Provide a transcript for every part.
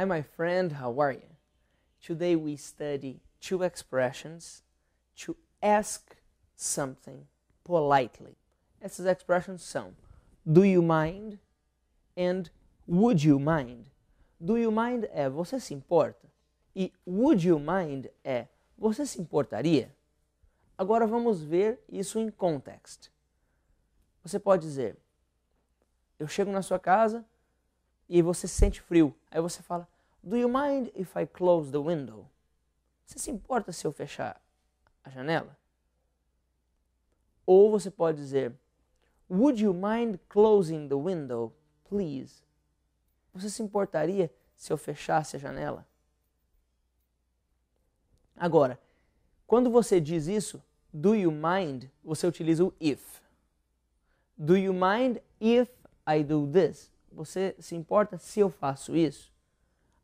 Hi, my friend, how are you? Today we study two expressions to ask something politely. Essas expressions são do you mind and would you mind. Do you mind é você se importa e would you mind é você se importaria. Agora vamos ver isso em contexto. Você pode dizer: Eu chego na sua casa e você sente frio. Aí você fala: do you mind if I close the window? Você se importa se eu fechar a janela? Ou você pode dizer, Would you mind closing the window, please? Você se importaria se eu fechasse a janela? Agora, quando você diz isso, do you mind, você utiliza o if. Do you mind if I do this? Você se importa se eu faço isso?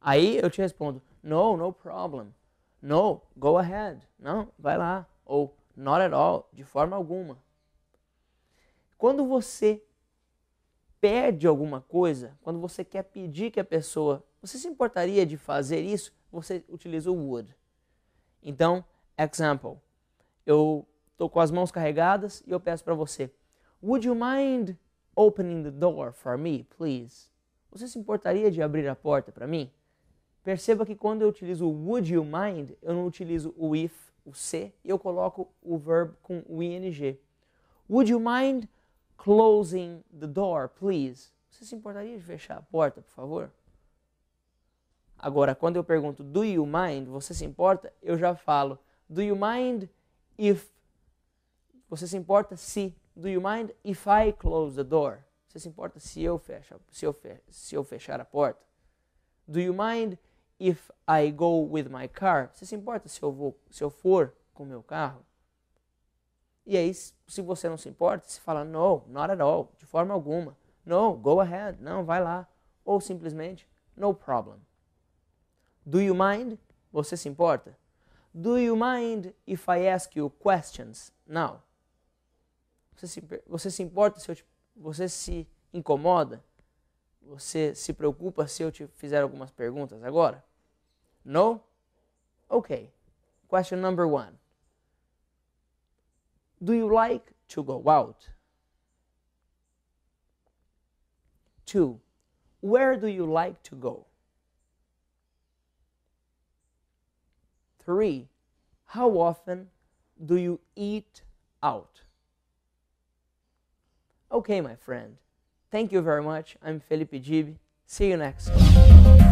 Aí eu te respondo, no, no problem. No, go ahead. Não, vai lá. Ou not at all, de forma alguma. Quando você pede alguma coisa, quando você quer pedir que a pessoa, você se importaria de fazer isso? Você utiliza o would. Então, example. Eu estou com as mãos carregadas e eu peço para você, would you mind opening the door for me, please? Você se importaria de abrir a porta para mim? Perceba que quando eu utilizo o would you mind, eu não utilizo o if, o se, eu coloco o verbo com o ing. Would you mind closing the door, please? Você se importaria de fechar a porta, por favor? Agora, quando eu pergunto do you mind, você se importa? Eu já falo do you mind if você se importa se do you mind if I close the door? Você se importa se eu fecho, se eu, fe, se eu fechar a porta? Do you mind if I go with my car? Você se importa se eu vou, se eu for com o meu carro? E aí, se você não se importa, se fala no, not at all, de forma alguma. No, go ahead, não, vai lá. Ou simplesmente, no problem. Do you mind? Você se importa? Do you mind if I ask you questions? Não. Você se, você se importa se eu te, você se incomoda? Você se preocupa se eu te fizer algumas perguntas agora? No? Okay. Question number one Do you like to go out? Two, where do you like to go? Three, how often do you eat out? Okay, my friend. Thank you very much. I'm Felipe Gib. See you next time.